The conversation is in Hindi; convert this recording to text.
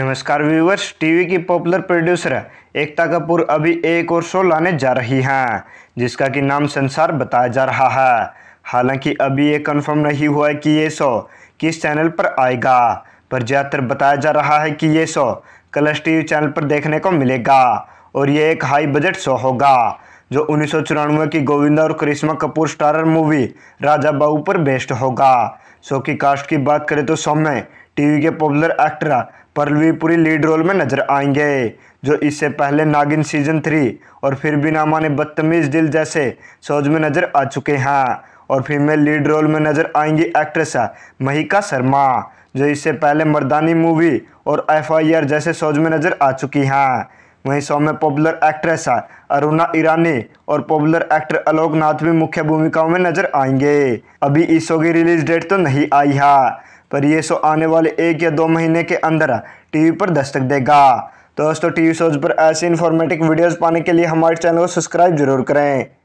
नमस्कार व्यूवर्स टीवी की पॉपुलर प्रोड्यूसर एकता कपूर अभी एक और शो लाने जा रही हैं जिसका कि नाम संसार बताया जा रहा है हालांकि अभी ये कंफर्म नहीं हुआ है कि ये शो किस चैनल पर आएगा पर ज़्यादातर बताया जा रहा है कि ये शो कलर्स टीवी चैनल पर देखने को मिलेगा और ये एक हाई बजट शो होगा जो उन्नीस की गोविंदा और करिश्मा कपूर स्टारर मूवी राजा बाबू पर बेस्ट होगा शो की कास्ट की बात करें तो सौम्य टीवी के popular actor Pearl V Puri lead role में नजर आएंगे जो इससे पहले नागिन सीजन थ्री और फिर भी नामा ने बदतमीज दिल जैसे शोज में नजर आ चुके हैं और फीमेल लीड रोल में नजर आएंगी एक्ट्रेस महिका शर्मा जो इससे पहले मर्दानी मूवी और एफआईआर जैसे शोज में नजर आ चुकी हैं वहीं शो में पॉपुलर एक्ट्रेस अरुणा ईरानी और पॉपुलर एक्टर आलोक नाथ भी मुख्य भूमिकाओं में नजर आएंगे अभी इस शो की रिलीज डेट तो नहीं आई है पर यह शो आने वाले एक या दो महीने के अंदर टीवी पर दस्तक देगा दोस्तों टीवी शोज पर ऐसे इन्फॉर्मेटिव वीडियोस पाने के लिए हमारे चैनल को सब्सक्राइब जरूर करें